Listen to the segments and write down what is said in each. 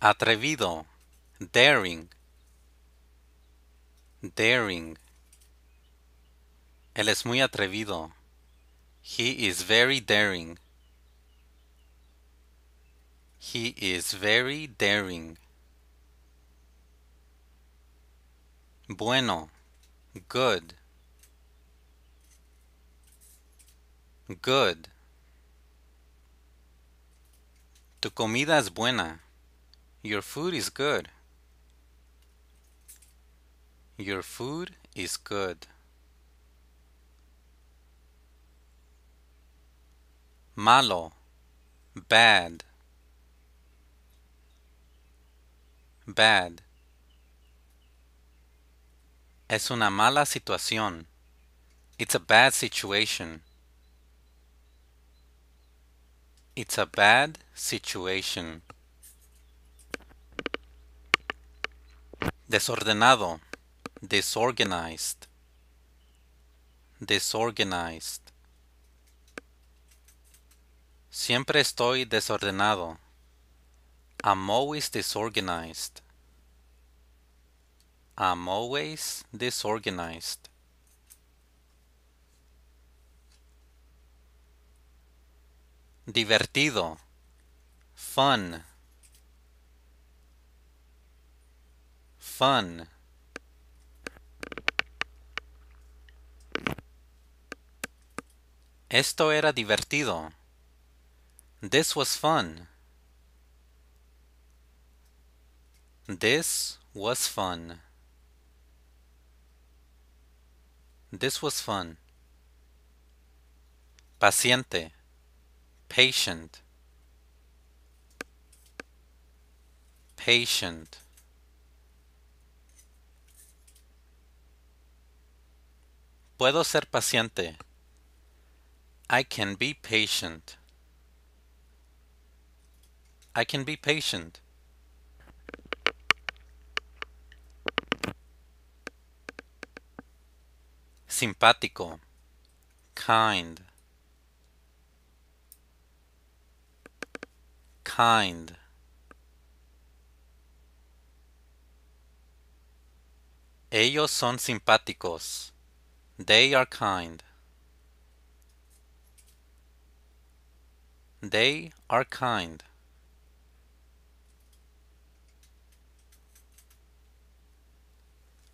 atrevido, daring, daring. Él es muy atrevido. He is very daring. He is very daring. Bueno, good. Good. Tu comida es buena. Your food is good. Your food is good. Malo, bad, bad. Es una mala situación. It's a bad situation. It's a bad situation. desordenado, disorganized, disorganized. Siempre estoy desordenado. I'm always disorganized. I'm always disorganized. Divertido. Fun. fun. Esto era divertido. This was fun. This was fun. This was fun. Paciente. Patient. Patient. Puedo ser paciente. I can be patient. I can be patient. Simpático. Kind. Kind. Ellos son simpáticos. They are kind. They are kind.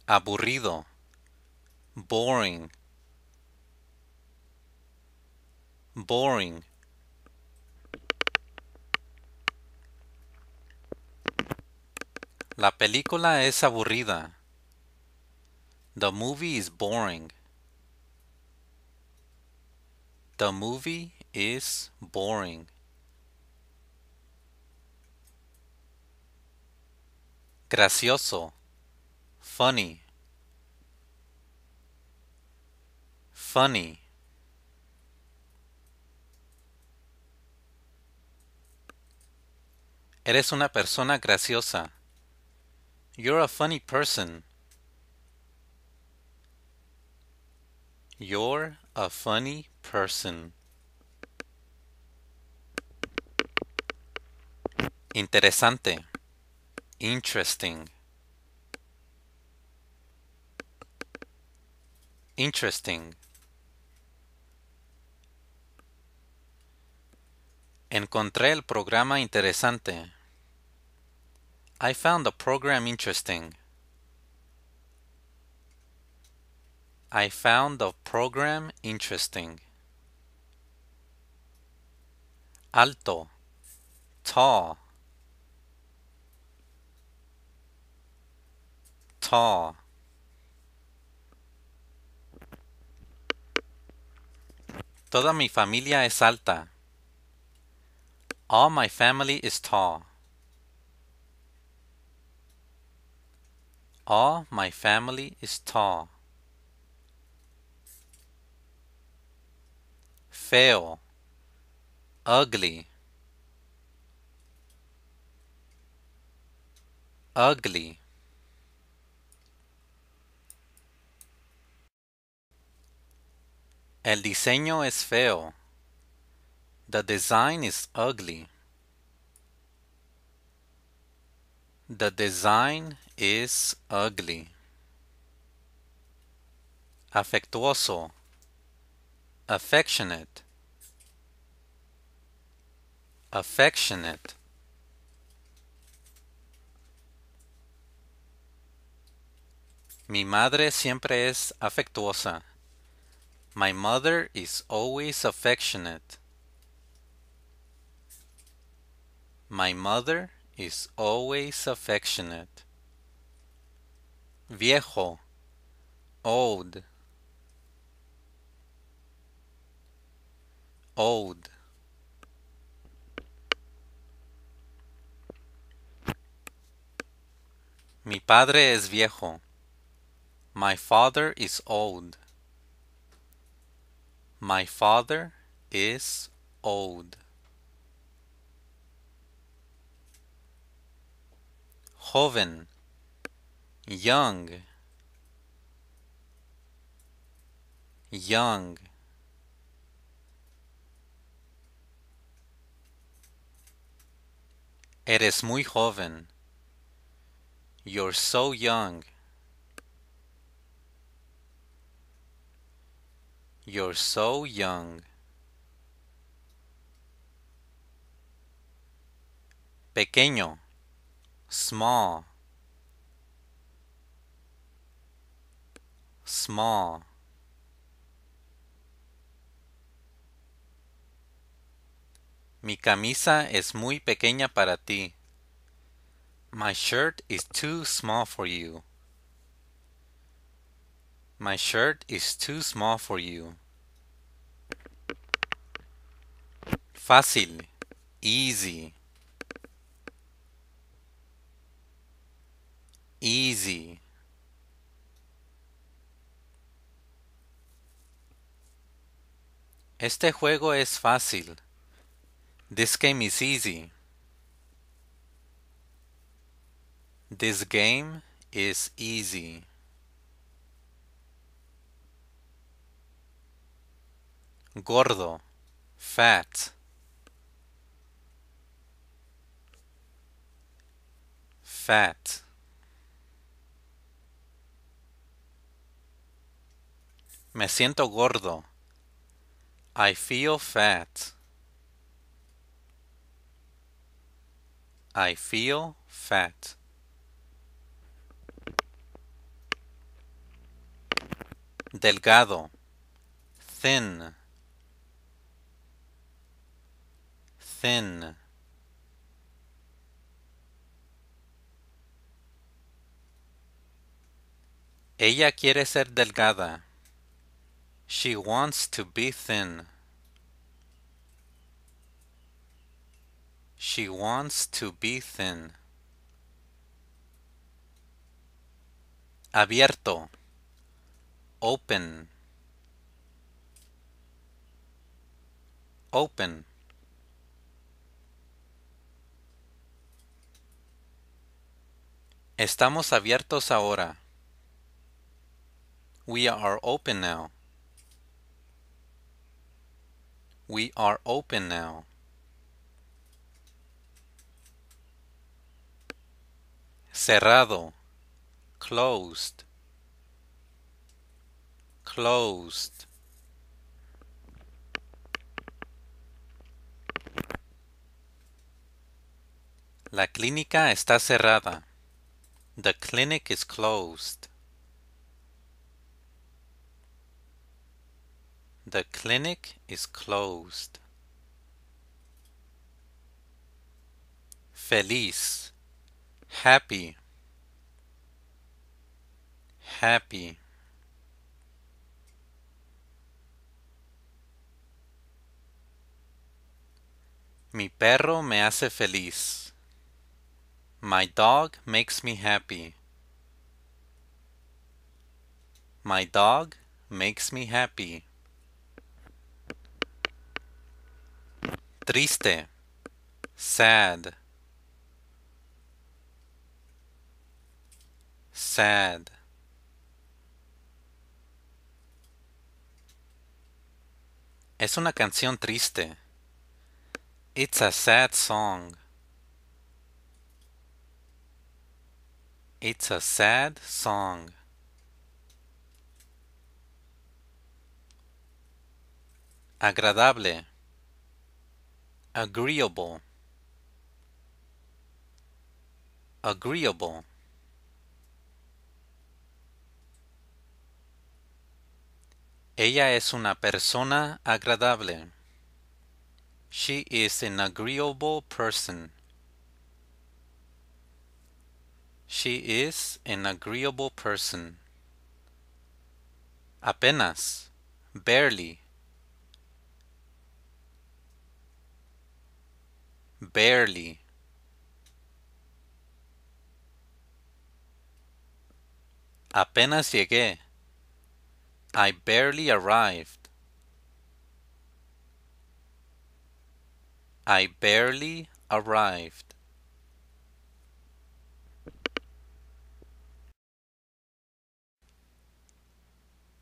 Aburrido. Boring. Boring. La película es aburrida. The movie is boring. The movie is boring. Gracioso. Funny. Funny. Eres una persona graciosa. You're a funny person. You're a funny person. Interesante. Interesting. Interesting. Encontré el programa interesante. I found the program interesting. I found the program interesting. Alto, tall, tall. Toda mi familia es alta. All my family is tall. All my family is tall. fail, ugly, ugly. El diseño es feo. The design is ugly. The design is ugly. Afectuoso affectionate affectionate Mi madre siempre es afectuosa. My mother is always affectionate. My mother is always affectionate. Viejo, old, old Mi padre es viejo. My father is old. My father is old. Joven. Young. Young. Eres muy joven. You're so young. You're so young. Pequeño. Small. Small. Mi camisa es muy pequeña para ti. My shirt is too small for you. My shirt is too small for you. Fácil. Easy. Easy. Este juego es fácil. This game is easy. This game is easy. Gordo, fat. Fat. Me siento gordo. I feel fat. I feel fat. Delgado. Thin. Thin. Ella quiere ser delgada. She wants to be thin. She wants to be thin. Abierto. Open. Open. Estamos abiertos ahora. We are open now. We are open now. cerrado, closed, closed. La clínica está cerrada. The clinic is closed. The clinic is closed. Feliz. happy happy Mi perro me hace feliz. My dog makes me happy. My dog makes me happy. Triste. Sad. sad Es una canción triste. It's a sad song. It's a sad song. Agradable. Agreeable. Agreeable. Ella es una persona agradable. She is an agreeable person. She is an agreeable person. Apenas, barely. Barely. Apenas llegué. I barely arrived. I barely arrived.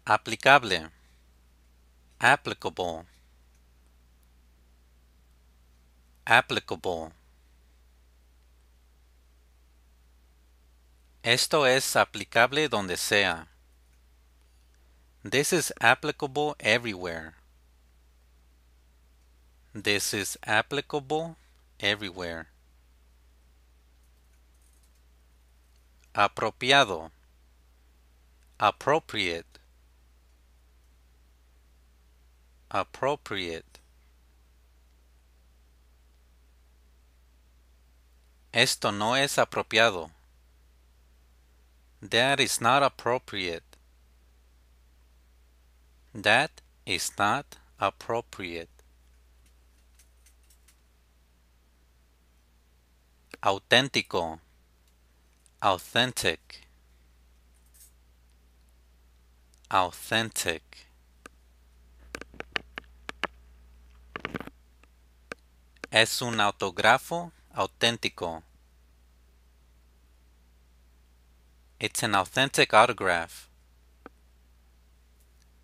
Aplicable. Applicable. Applicable. Esto es aplicable donde sea. This is applicable everywhere. This is applicable everywhere. Apropiado. Appropriate. Appropriate. Esto no es apropiado. That is not appropriate. That is not appropriate. Auténtico. Authentic. Authentic. Es un autógrafo auténtico. It's an authentic autograph.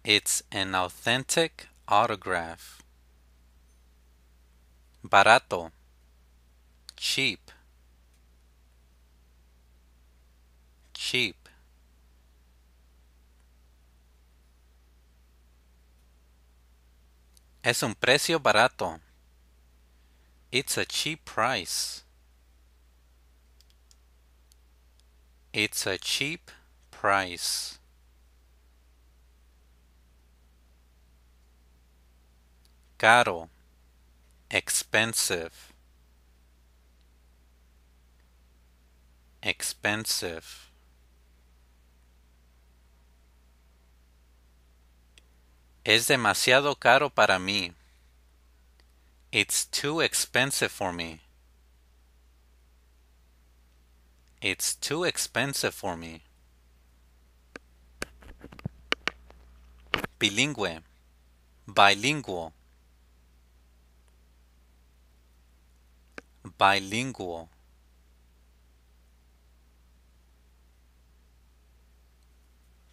It's an authentic autograph. Barato. Cheap. Cheap. Es un precio barato. It's a cheap price. It's a cheap price. caro, expensive, expensive. Es demasiado caro para mí. It's too expensive for me. It's too expensive for me. Bilingüe. Bilingual. bilingual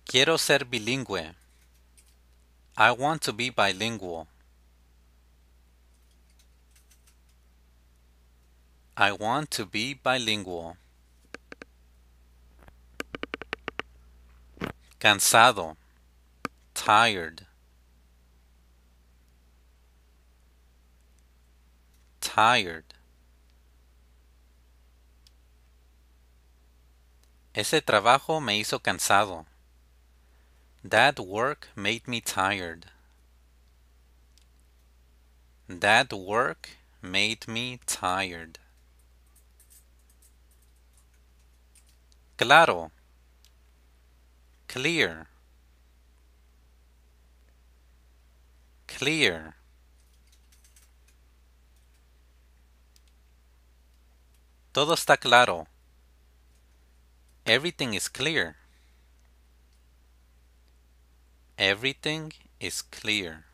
Quiero ser bilingüe. I want to be bilingual. I want to be bilingual. Cansado. Tired. Tired. Ese trabajo me hizo cansado. That work made me tired. That work made me tired. Claro. Clear. Clear. Todo está claro. Everything is clear. Everything is clear.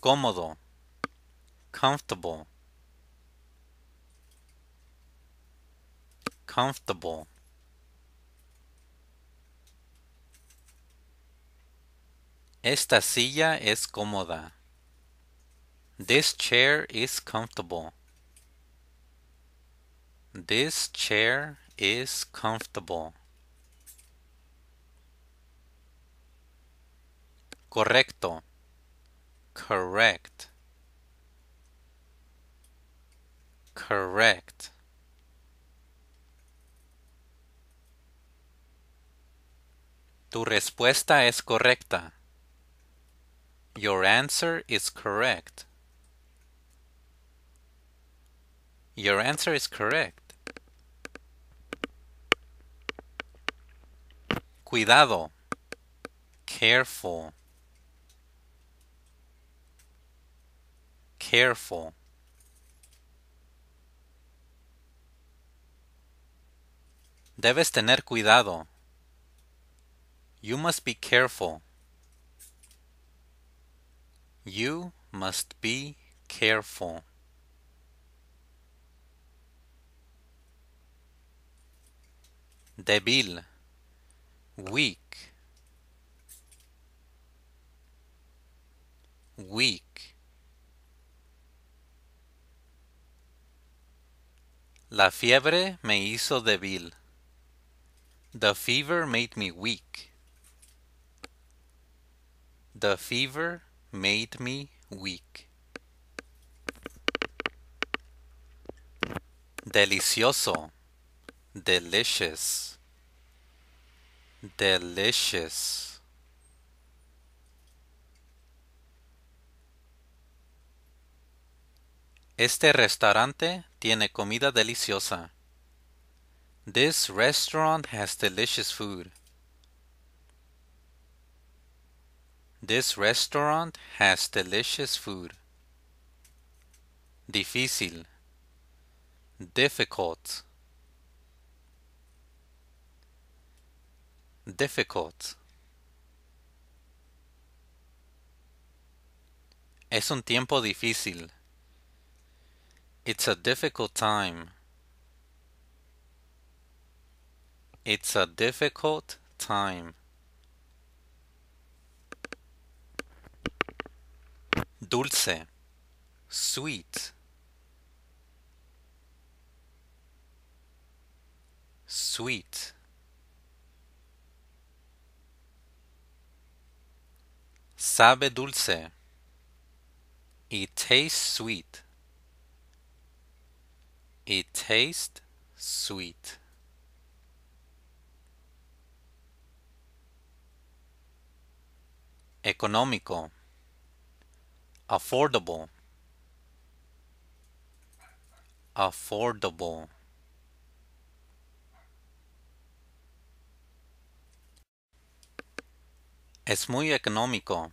Cómodo. Comfortable. Comfortable. Esta silla es cómoda. This chair is comfortable. This chair is comfortable. Correcto. Correct. Correct. Tu respuesta es correcta. Your answer is correct. Your answer is correct. Cuidado. Careful. Careful. Debes tener cuidado. You must be careful. You must be careful. débil, weak, weak. La fiebre me hizo débil. The fever made me weak. The fever made me weak. Delicioso delicious delicious Este restaurante tiene comida deliciosa. This restaurant has delicious food. This restaurant has delicious food. Difícil. Difficult. difficult. Es un tiempo difícil. It's a difficult time. It's a difficult time. Dulce. Sweet. Sweet. Sabe dulce. It tastes sweet. It tastes sweet. Económico. Affordable. Affordable. Es muy económico.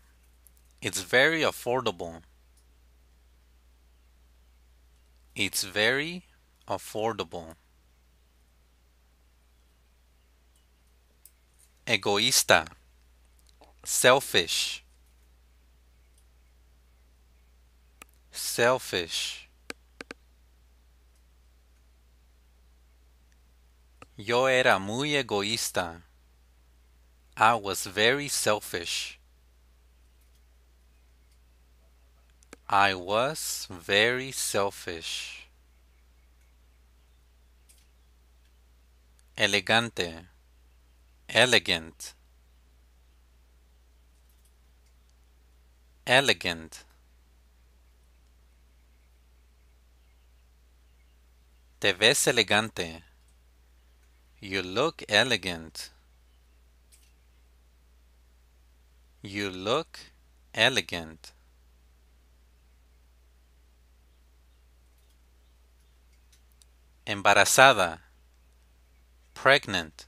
It's very affordable. It's very affordable. Egoísta. Selfish. Selfish. Yo era muy egoísta. I was very selfish. I was very selfish. Elegante. Elegant. Elegant. Te ves elegante. You look elegant. You look elegant. Embarazada. Pregnant.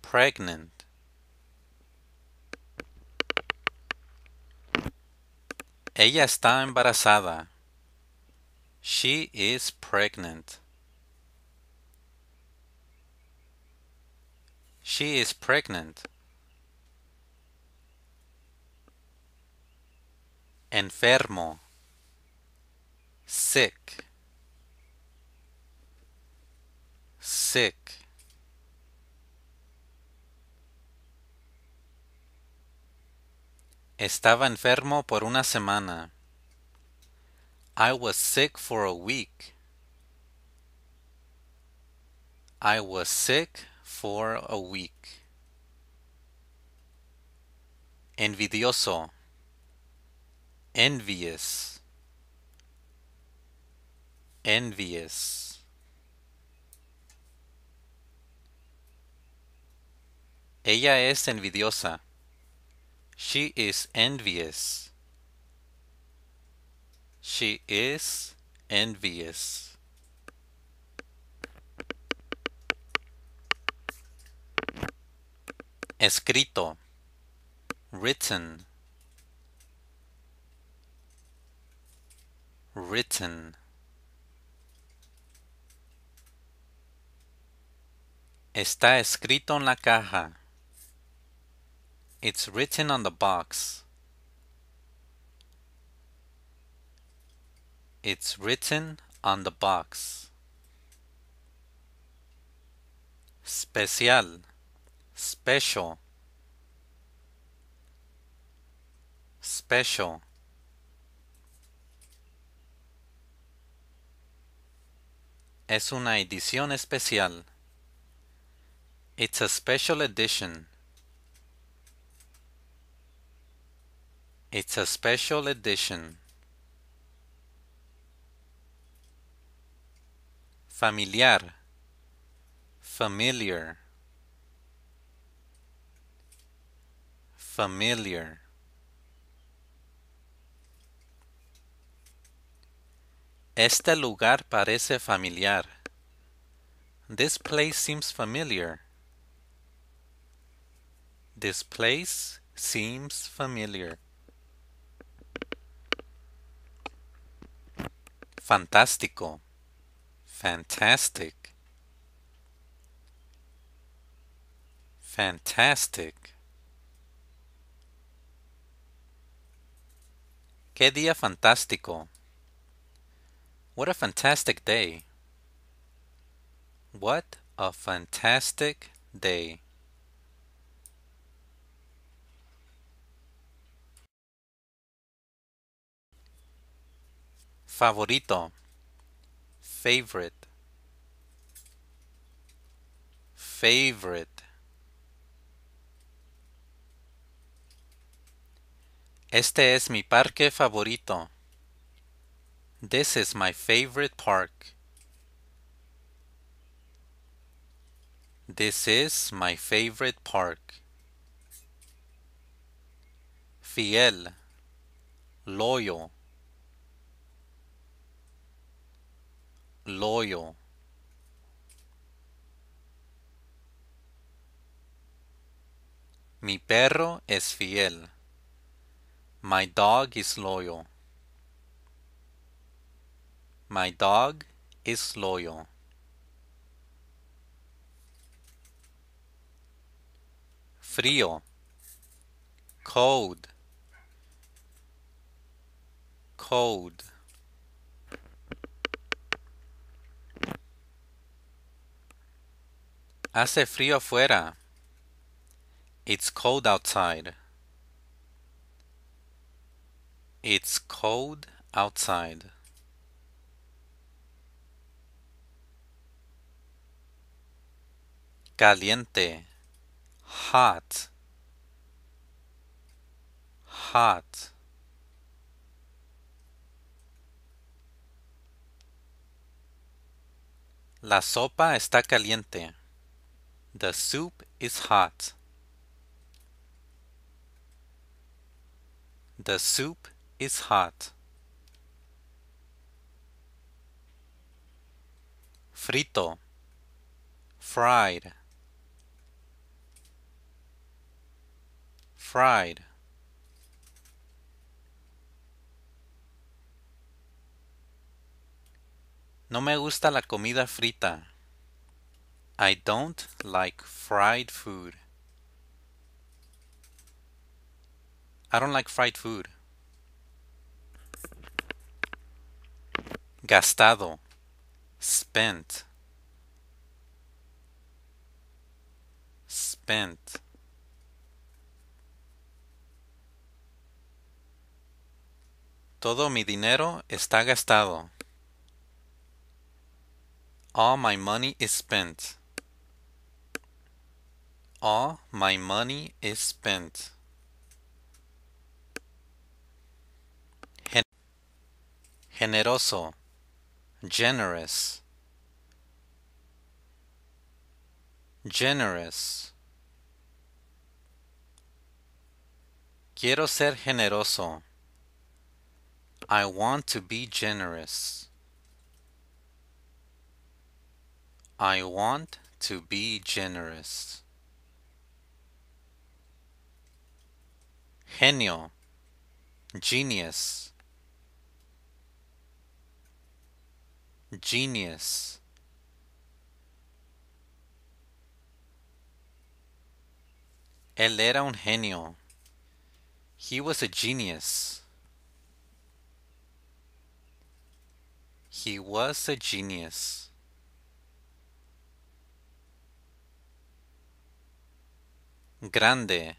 Pregnant. Ella está embarazada. She is pregnant. She is pregnant enfermo, sick, sick. Estaba enfermo por una semana. I was sick for a week. I was sick for a week. Envidioso. Envious. Envious. Ella es envidiosa. She is envious. She is envious. Escrito. Written. Written. Está escrito en la caja. It's written on the box. It's written on the box. Especial special special Es una edición especial. It's a special edition. It's a special edition. Familiar. Familiar. familiar Este lugar parece familiar. This place seems familiar. This place seems familiar. Fantástico. Fantastic. Fantastic. Qué día fantástico. What a fantastic day. What a fantastic day. Favorito. Favorite. Favorite. Este es mi parque favorito. This is my favorite park. This is my favorite park. Fiel, Loyo. loyal. Mi perro es fiel. My dog is loyal. My dog is loyal. Frio. Cold. Cold. Hace frío afuera. It's cold outside. It's cold outside. Caliente. Hot. Hot. La sopa está caliente. The soup is hot. The soup is hot. Frito, fried, fried. No me gusta la comida frita. I don't like fried food. I don't like fried food. gastado, spent, spent. Todo mi dinero está gastado. All my money is spent. All my money is spent. Generoso. generous generous quiero ser generoso I want to be generous I want to be generous genio genius genius Él era un genio. He was a genius. He was a genius. Grande.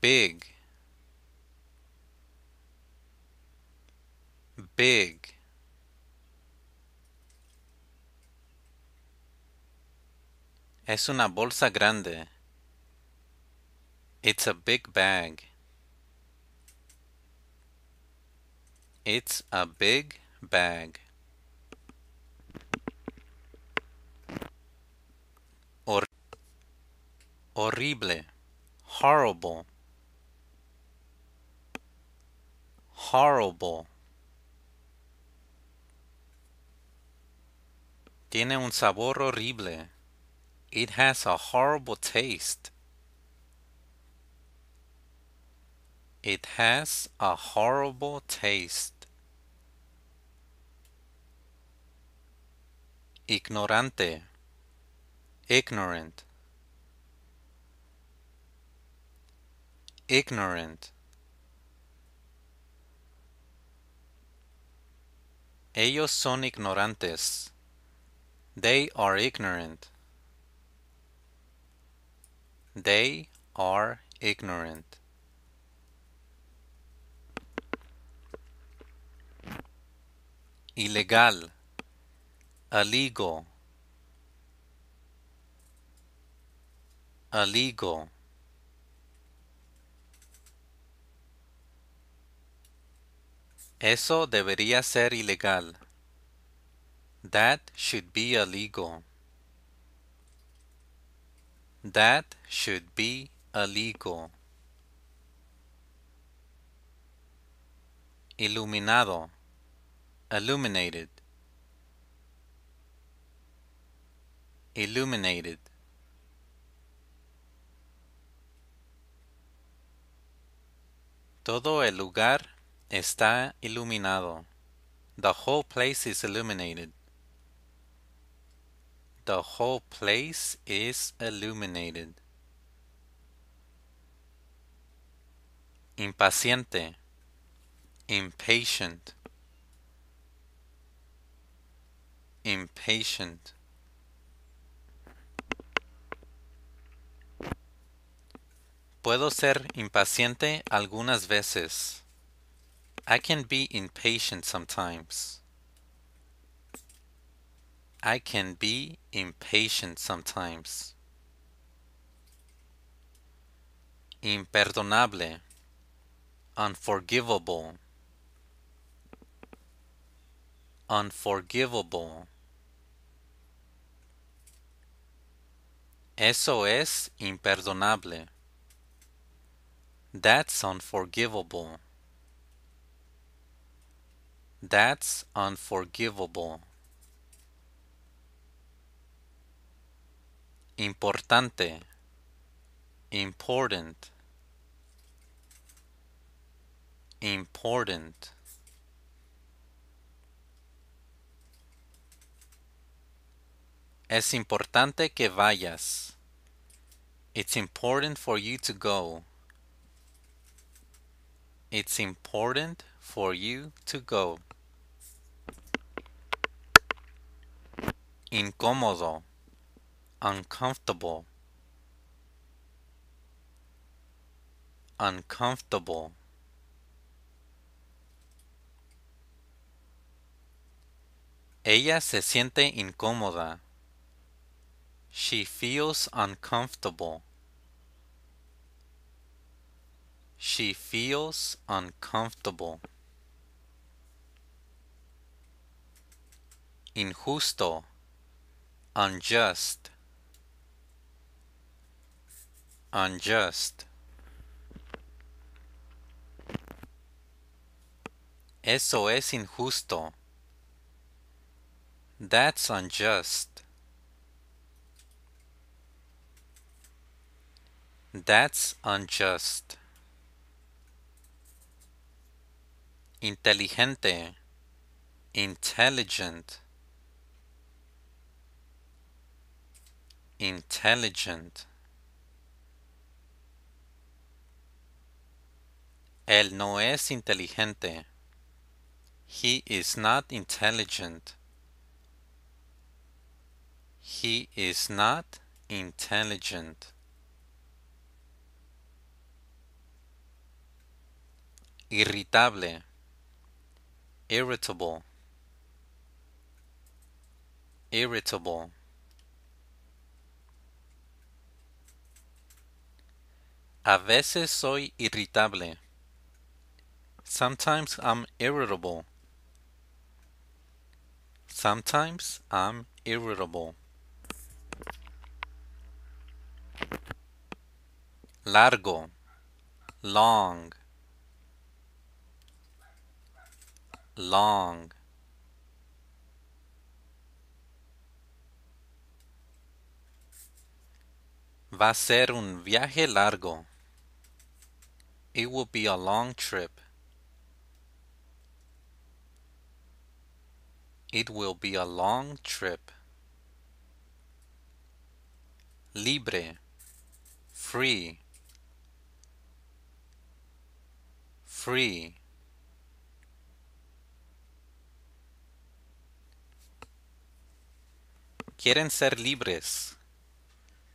Big. Big. Es una bolsa grande. It's a big bag. It's a big bag. horrible. Horrible. Horrible. Tiene un sabor horrible. It has a horrible taste. It has a horrible taste. Ignorante. Ignorant. Ignorant. Ellos son ignorantes. They are ignorant. They are ignorant. Illegal. Illegal. Illegal. Eso debería ser ilegal. That should be illegal. That should be illegal. Iluminado. Illuminated. Illuminated. Todo el lugar está iluminado. The whole place is illuminated. The whole place is illuminated. Impaciente. Impatient. Impatient. Puedo ser impaciente algunas veces. I can be impatient sometimes. I can be impatient sometimes. Imperdonable. Unforgivable. Unforgivable. Eso es imperdonable. That's unforgivable. That's unforgivable. importante, important, important. Es importante que vayas. It's important for you to go. It's important for you to go. Incómodo. uncomfortable uncomfortable Ella se siente incómoda. She feels uncomfortable. She feels uncomfortable. Injusto. Unjust unjust. Eso es injusto. That's unjust. That's unjust. Inteligente. Intelligent. Intelligent. Él no es inteligente. He is not intelligent. He is not intelligent. Irritable. Irritable. Irritable. A veces soy irritable. Sometimes I'm irritable. Sometimes I'm irritable. Largo, long, long. Va a ser un viaje largo. It will be a long trip. It will be a long trip. Libre, free, free. Quieren ser libres.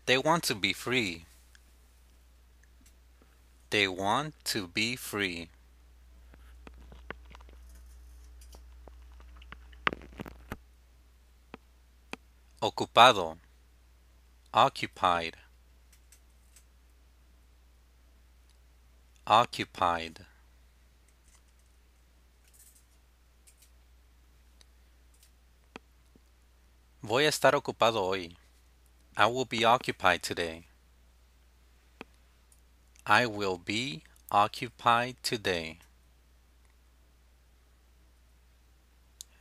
They want to be free. They want to be free. ocupado, occupied, occupied. Voy a estar ocupado hoy. I will be occupied today. I will be occupied today.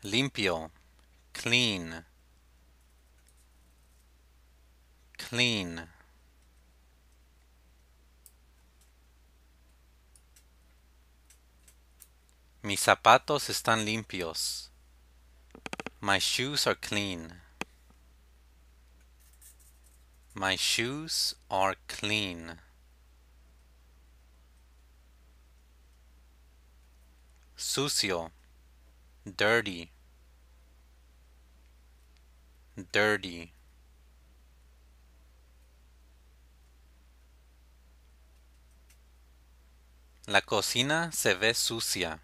Limpio, clean. clean Mis zapatos están limpios. My shoes are clean. My shoes are clean. Sucio. Dirty. Dirty. La cocina se ve sucia.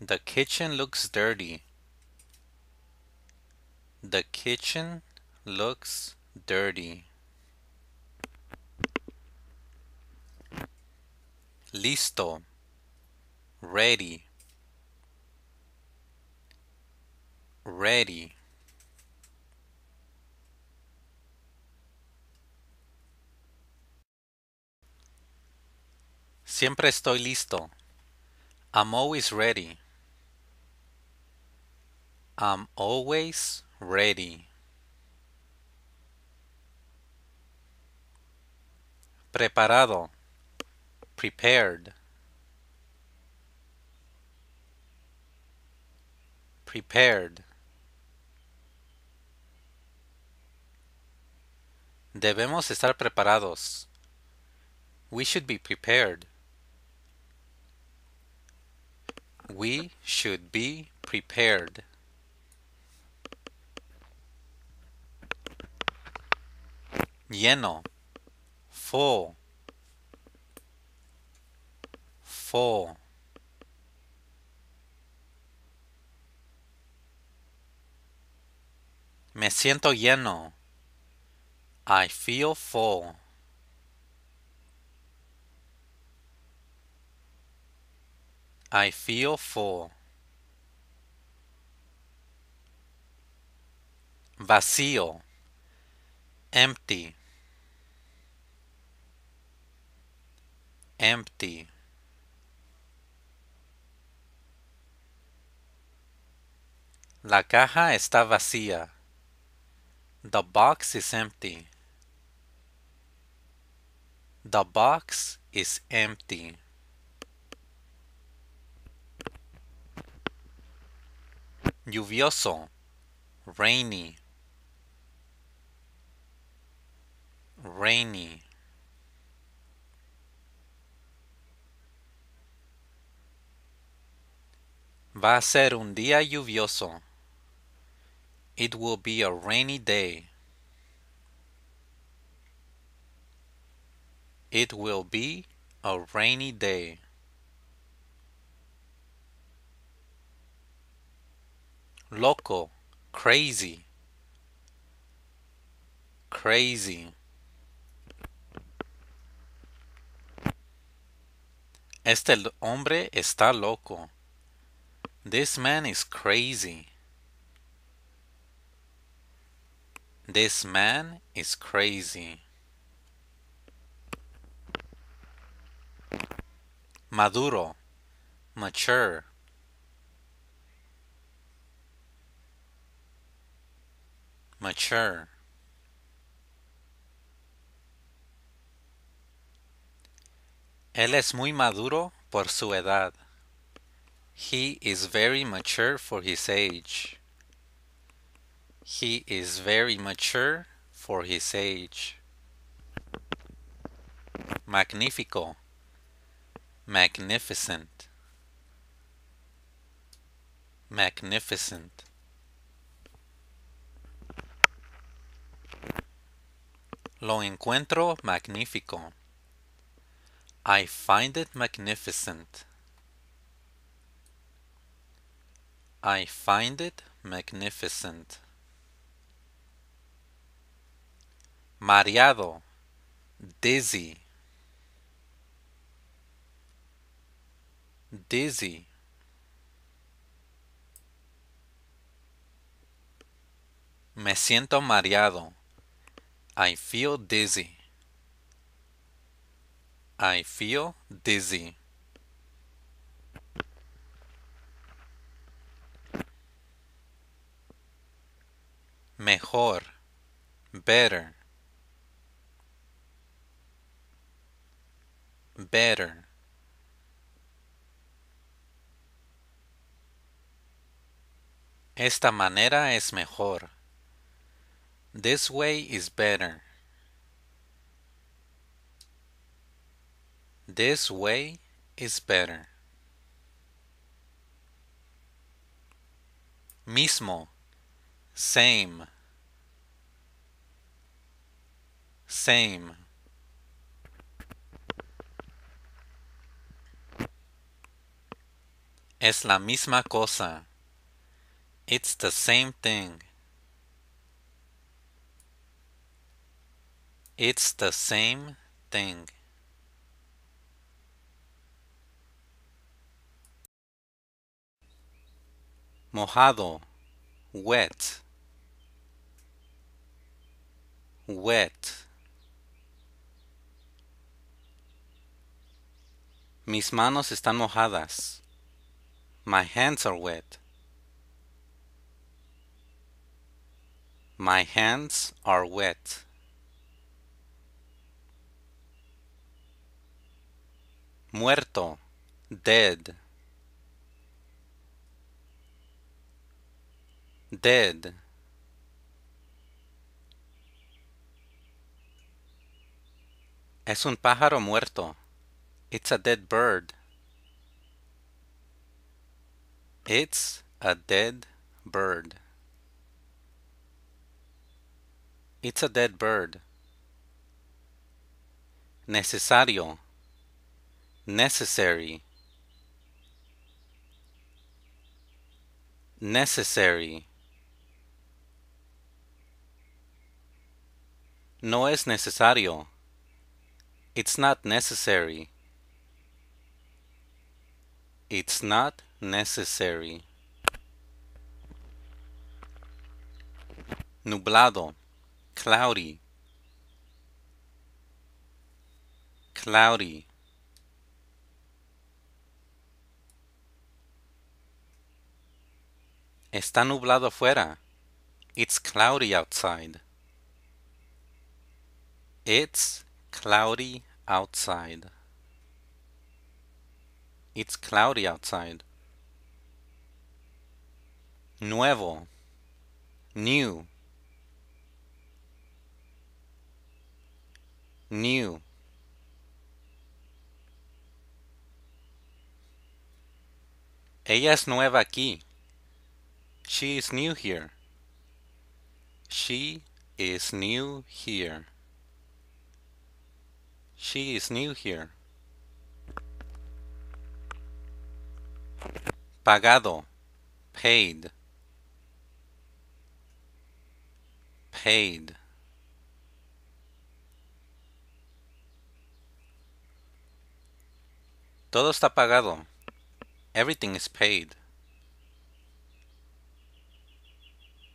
The kitchen looks dirty. The kitchen looks dirty. Listo. Ready. Ready. Siempre estoy listo. I'm always ready. I'm always ready. Preparado. Prepared. Prepared. Debemos estar preparados. We should be prepared. We should be prepared. Lleno, full, full. Me siento lleno. I feel full. I feel full. Vacío. Empty. Empty. La caja está vacía. The box is empty. The box is empty. lluvioso, rainy, rainy. Va a ser un día lluvioso. It will be a rainy day. It will be a rainy day. loco, crazy, crazy. Este hombre está loco. This man is crazy. This man is crazy. Maduro, mature. mature Él es muy maduro por su edad. He is very mature for his age. He is very mature for his age. Magnífico. Magnificent. Magnificent. Lo encuentro magnífico. I find it magnificent. I find it magnificent. Mareado. Dizzy. Dizzy. Me siento mareado. I feel dizzy. I feel dizzy. Mejor. Better. Better. Esta manera es mejor. This way is better. This way is better. Mismo, same, same. Es la misma cosa. It's the same thing. It's the same thing. Mojado, wet, wet. Mis manos están mojadas. My hands are wet. My hands are wet. muerto, dead, dead. Es un pájaro muerto. It's a dead bird. It's a dead bird. It's a dead bird. Necesario necessary necessary no es necesario it's not necessary it's not necessary nublado cloudy cloudy Está nublado afuera. It's cloudy outside. It's cloudy outside. It's cloudy outside. Nuevo. New. New. Ella es nueva aquí. She is new here. She is new here. She is new here. Pagado. Paid. Paid. Todo está pagado. Everything is paid.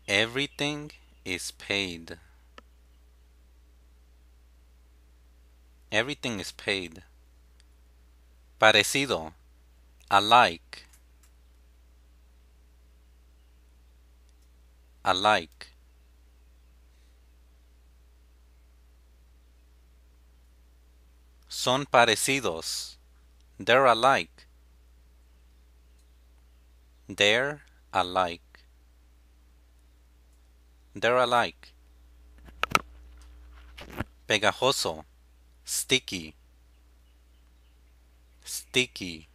Everything is paid. Everything is paid. Parecido. Alike. Alike. Son parecidos. They're alike. They're alike. They're alike. Pegajoso. Sticky. Sticky.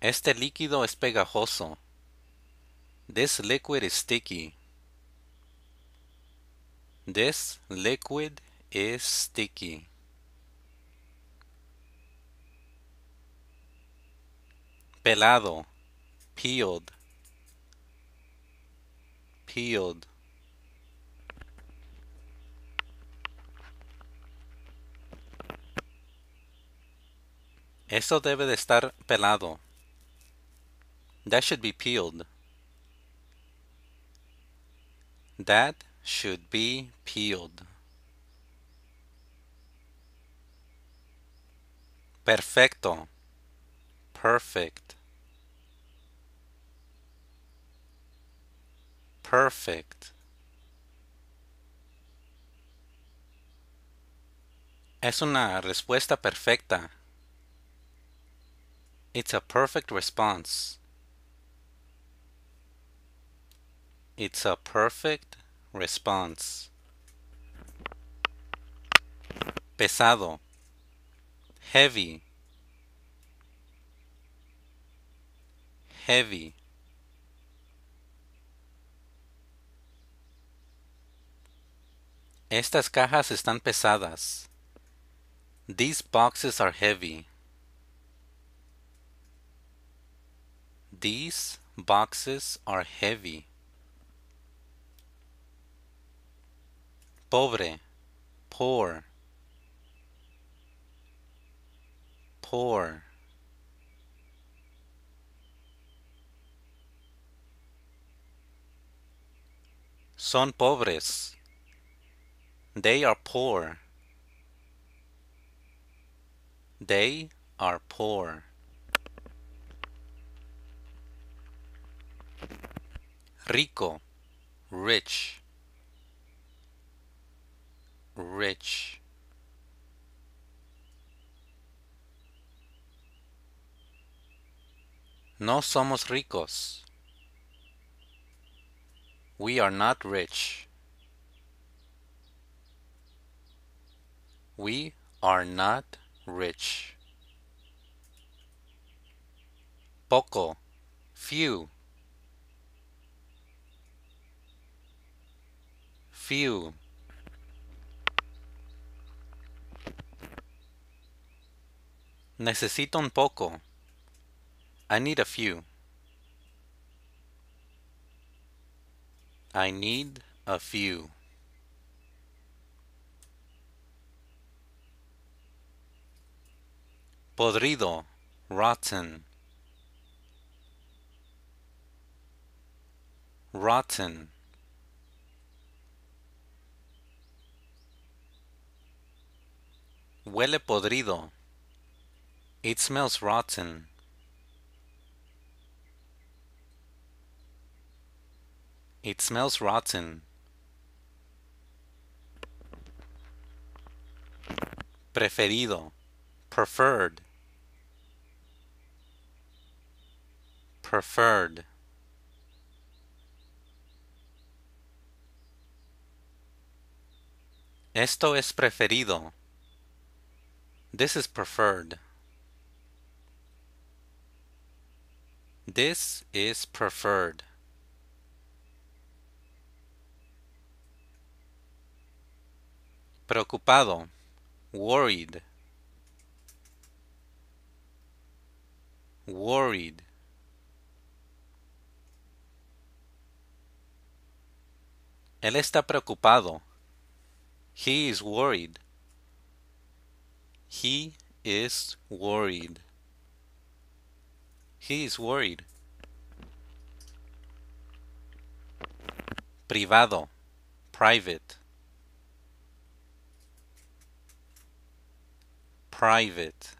Este líquido es pegajoso. This liquid is sticky. This liquid is sticky. pelado, peeled, peeled. Eso debe de estar pelado. That should be peeled. That should be peeled. Perfecto. Perfect. perfect. Es una respuesta perfecta. It's a perfect response. It's a perfect response. Pesado. Heavy. Heavy. Estas cajas están pesadas. These boxes are heavy. These boxes are heavy. Pobre, poor. Poor. Son pobres. They are poor. They are poor. Rico, rich, rich. No somos ricos. We are not rich. We are not rich. Poco, few. Few. Necesito un poco. I need a few. I need a few. podrido, rotten, rotten. Huele podrido. It smells rotten. It smells rotten. Preferido. Preferred. preferred Esto es preferido. This is preferred. This is preferred. Preocupado. Worried. Worried. Él está preocupado. He is worried. He is worried. He is worried. Privado. Private. Private.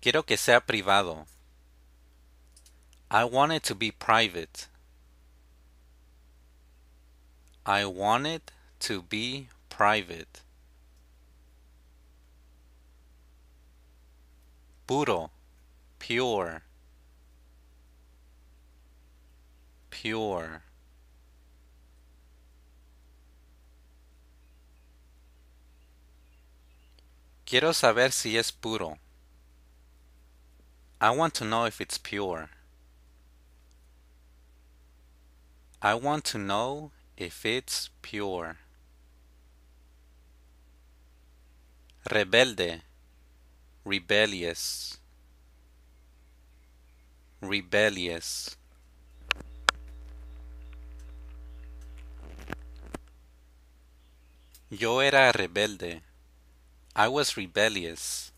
Quiero que sea privado. I want it to be private. I want it to be private. Puro, pure, pure. Quiero saber si es puro. I want to know if it's pure. I want to know if it's pure. Rebelde, rebellious, rebellious. Yo era rebelde. I was rebellious.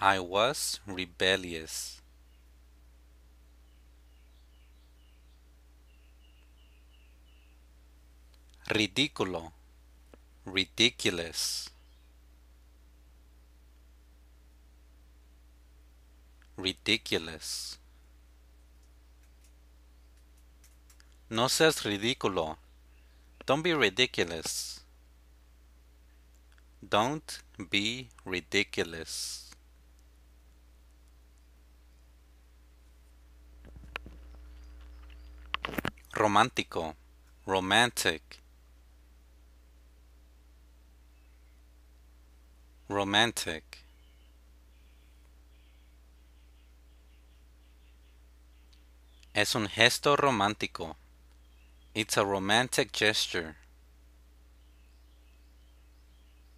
I was rebellious. ridículo, ridiculous, ridiculous. No seas ridículo. Don't be ridiculous. Don't be ridiculous. romántico, romantic. romantic Es un gesto romántico. It's a romantic gesture.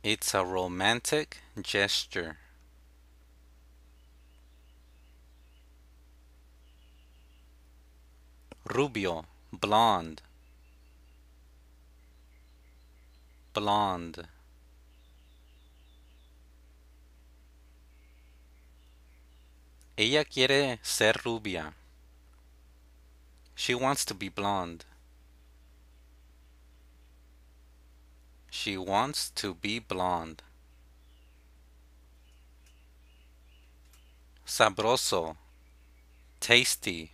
It's a romantic gesture. Rubio, blonde. Blonde. Ella quiere ser rubia. She wants to be blonde. She wants to be blonde. Sabroso. Tasty.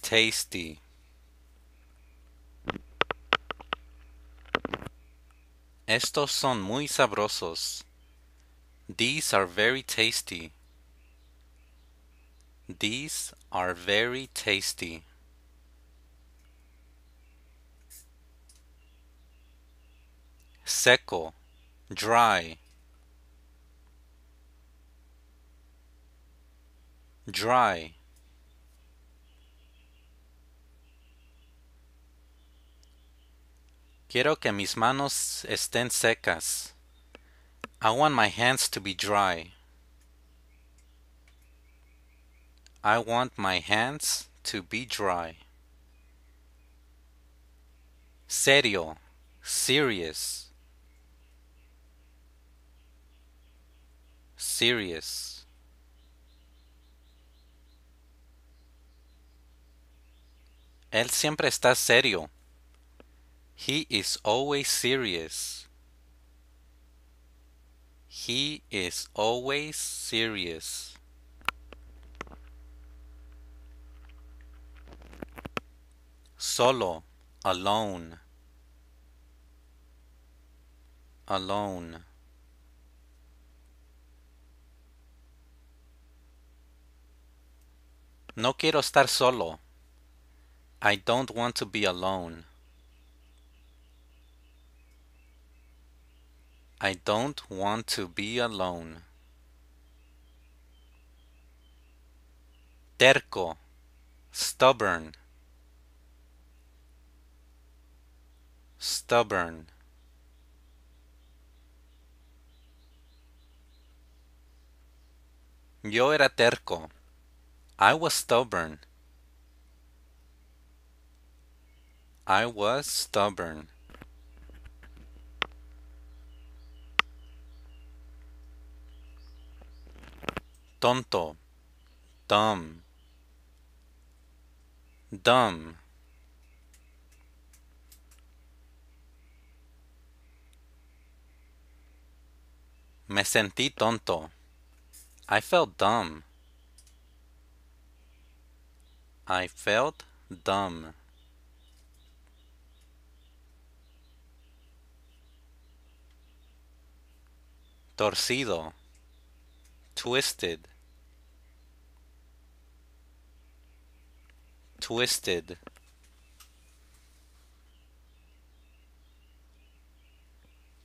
Tasty. Estos son muy sabrosos. These are very tasty. These are very tasty. Seco, dry. Dry. Quiero que mis manos estén secas. I want my hands to be dry. I want my hands to be dry. Serio, serious. Serious. Él siempre está serio. He is always serious. He is always serious. Solo, alone. Alone. No quiero estar solo. I don't want to be alone. I don't want to be alone. Terco, stubborn. Stubborn. Yo era terco. I was stubborn. I was stubborn. tonto, dumb, dumb. Me sentí tonto. I felt dumb. I felt dumb. Torcido. twisted twisted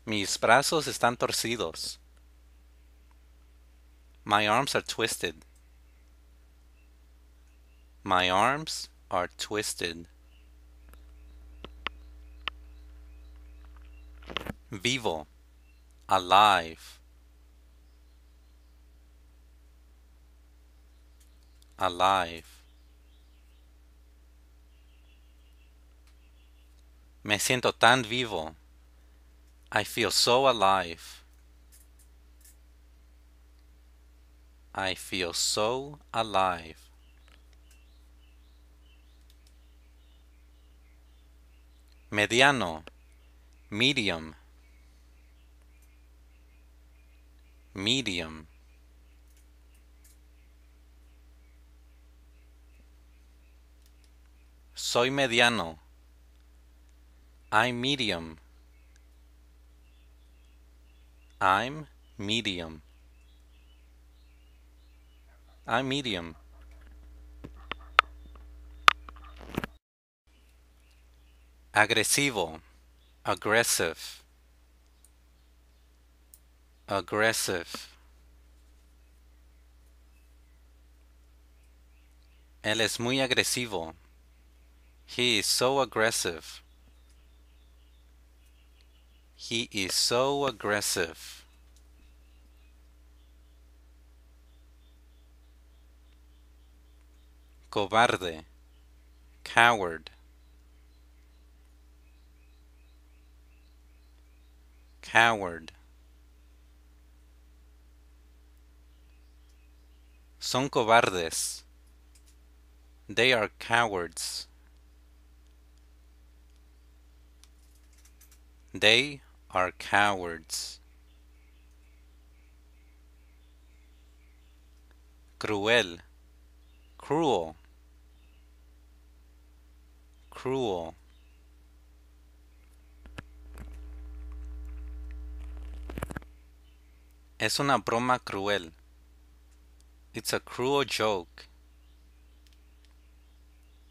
Mis brazos están torcidos. My arms are twisted. My arms are twisted. Vivo. Alive. alive. Me siento tan vivo. I feel so alive. I feel so alive. Mediano, medium, medium. Soy mediano. I'm medium. I'm medium. I'm medium. Agresivo. Aggressive. Aggressive. Él es muy agresivo. He is so aggressive. He is so aggressive. Cobarde. Coward. Coward. Son cobardes. They are cowards. They are cowards. Cruel, cruel, cruel. Es una broma cruel. It's a cruel joke.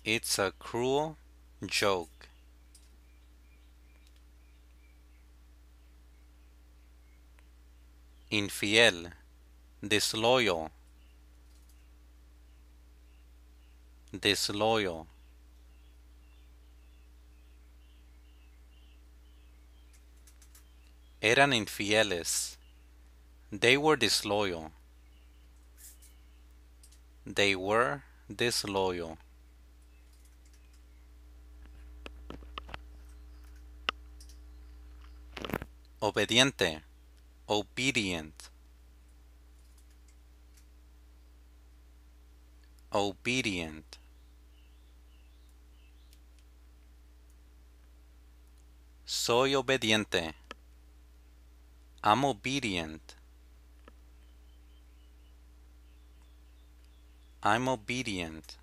It's a cruel joke. infiel, disloyal, disloyal. Eran infieles. They were disloyal. They were disloyal. Obediente obedient obedient soy obediente I'm obedient I'm obedient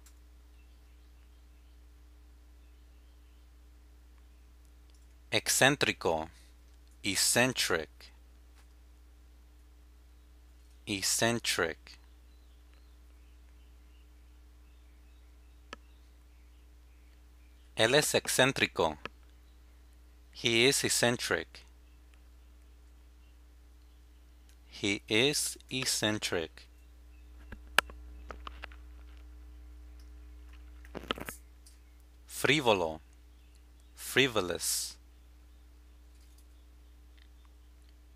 eccentrico eccentric eccentric Él es excéntrico. He is eccentric. He is eccentric. Frívolo. Frivolous.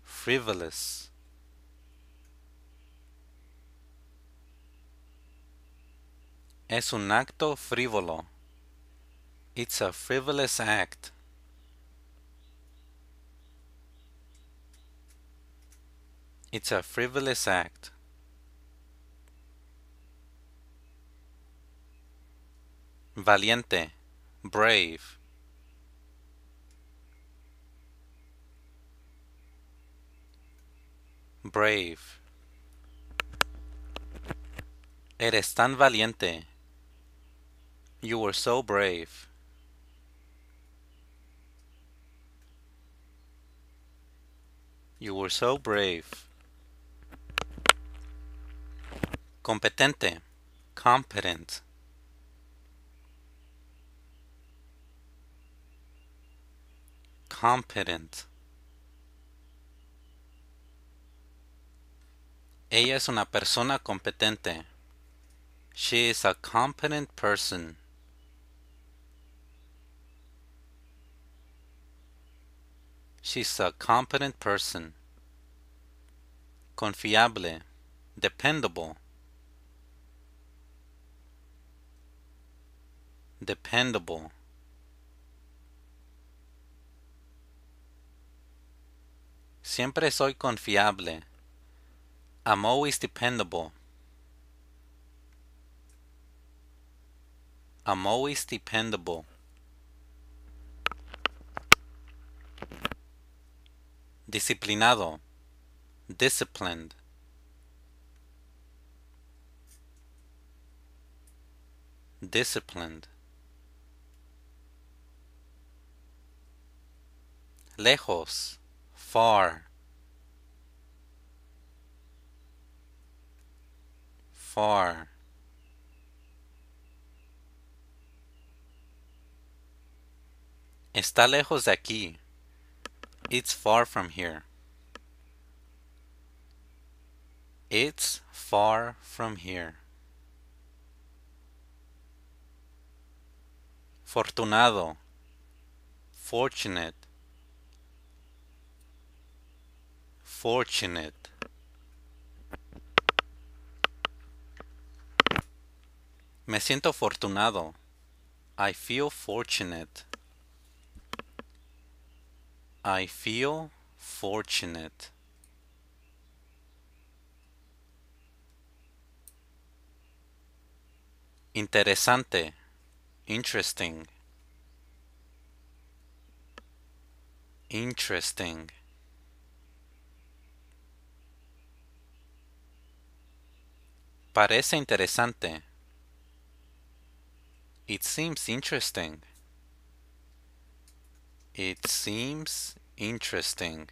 Frivolous. Es un acto frívolo. It's a frivolous act. It's a frivolous act. Valiente, brave. Brave. Eres tan valiente. You were so brave. You were so brave. Competente. Competent. Competent. Ella es una persona competente. She is a competent person. She's a competent person. Confiable. Dependable. Dependable. Siempre soy confiable. I'm always dependable. I'm always dependable. disciplinado, disciplined. Disciplined. Lejos, far. Far. Está lejos de aquí. It's far from here. It's far from here. Fortunado. Fortunate. Fortunate. Me siento afortunado. I feel fortunate. I feel fortunate. Interesante. Interesting. Interesting. Parece interesante. It seems interesting. It seems interesting.